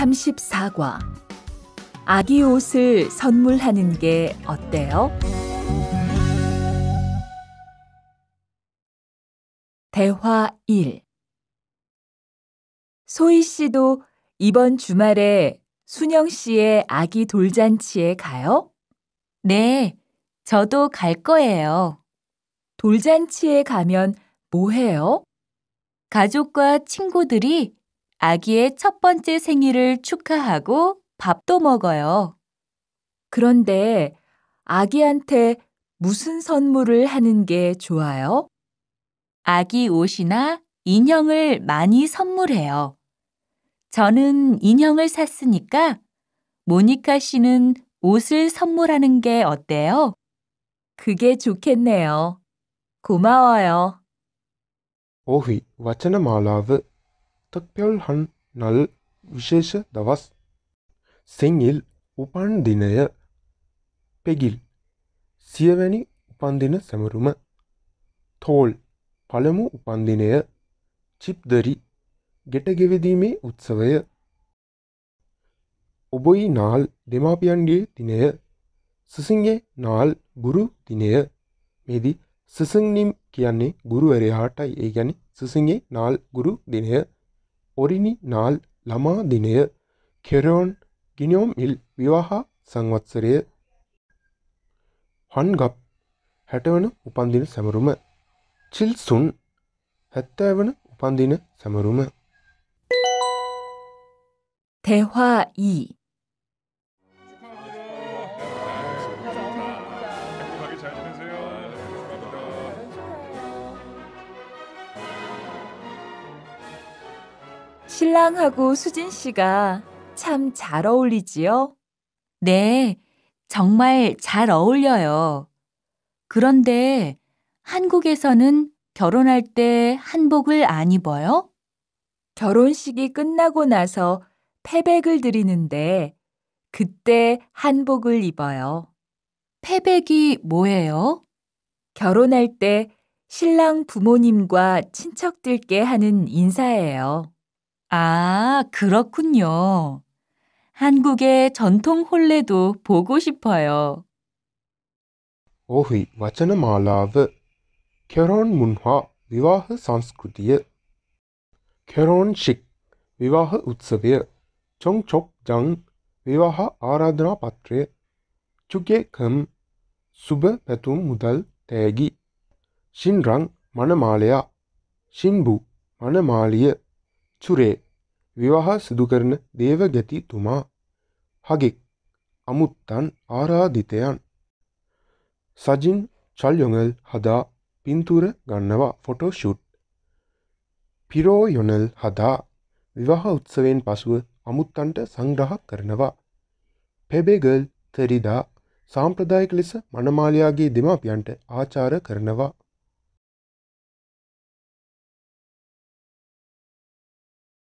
34과 아기 옷을 선물하는 게 어때요? 대화 1 소희 씨도 이번 주말에 순영 씨의 아기 돌잔치에 가요? 네, 저도 갈 거예요. 돌잔치에 가면 뭐 해요? 가족과 친구들이 아기의 첫 번째 생일을 축하하고 밥도 먹어요. 그런데 아기한테 무슨 선물을 하는 게 좋아요? 아기 옷이나 인형을 많이 선물해요. 저는 인형을 샀으니까 모니카 씨는 옷을 선물하는 게 어때요? 그게 좋겠네요. 고마워요. 오히, 와트나말라브 අත්තක්‍යවල් නල් විශේෂ දවස් සිංහිල් උපන් දිනය පෙගිල් සියවැනි උපන්දින සැමරුම තෝල් පළමු උපන්දිනය චිප්දරි ගෙටගෙවෙදීමේ උත්සවය ඔබොයි නාල් දෙමාපියන්ගේ තිනය සසිගේ නාල් ගුරු තිනය මෙදී සසංනිම් කියන්නේ ගුරුවරයාටයි ඒ ගැනි සසිගේ නාල් ගුරු දිනය ஒரினி நாள் ළමා දිනය කෙරෝන් ගිනෝම් ඉල් විවාහා සංවත්සරය හන්ගප් හැටවන උපන්දින සැමරුම චිල්සුන් හැත්තෑවන උපන්දින සැමරුම 대화 2 신랑하고 수진 씨가 참 잘 어울리지요? 네, 정말 잘 어울려요. 그런데 한국에서는 결혼할 때 한복을 안 입어요? 결혼식이 끝나고 나서 패백을 드리는데 그때 한복을 입어요. 패백이 뭐예요? 결혼할 때 신랑 부모님과 친척들께 하는 인사예요. 아, 그렇군요. 한국의 전통 홀레도 보고 싶어요. 오히 ವಚನ ಮಾಲಾವ ಕೆರೋನ್ ಮುನ್ಹಾ ವಿವಾಹ ಸಂಸ್ಕೃತಿಯ ಕೆರೋನ್ ಶಿಕ್ ವಿವಾಹ ಉತ್ಸವಯ ಚೊಂಗ್ಚೊಕ್ ಜಂಗ್ ವಿವಾಹ ಆರಾಧನಾ ಪಾತ್ರೆ ಚುಗೆ ಕಂ ಸುಬ ಪೆತುಂ ಮುದಲ್ ತೇಗಿ ಶಿನ್ರಂಗ್ ಮಣಮಾಲಯ ಶಿನ್ಬು ಮಣಮಾಲಿಯ චුරේ විවාහ සිදුකරන දේවගැතිතුමා හගෙක් අමුත්තන් ආරාධිතයන් සජින් චල්යොඟල් හදා පින්තුර ගන්නවා ෆොටෝෂුට් පිරෝයොනල් හදා විවාහ උත්සවෙන් පසුව අමුත්තන්ට සංග්‍රහ කරනවා පෙබේගල් තෙරිදා සාම්ප්‍රදායක ලෙස මනමාලයාගේ දෙමාපියන්ට ආචාර කරනවා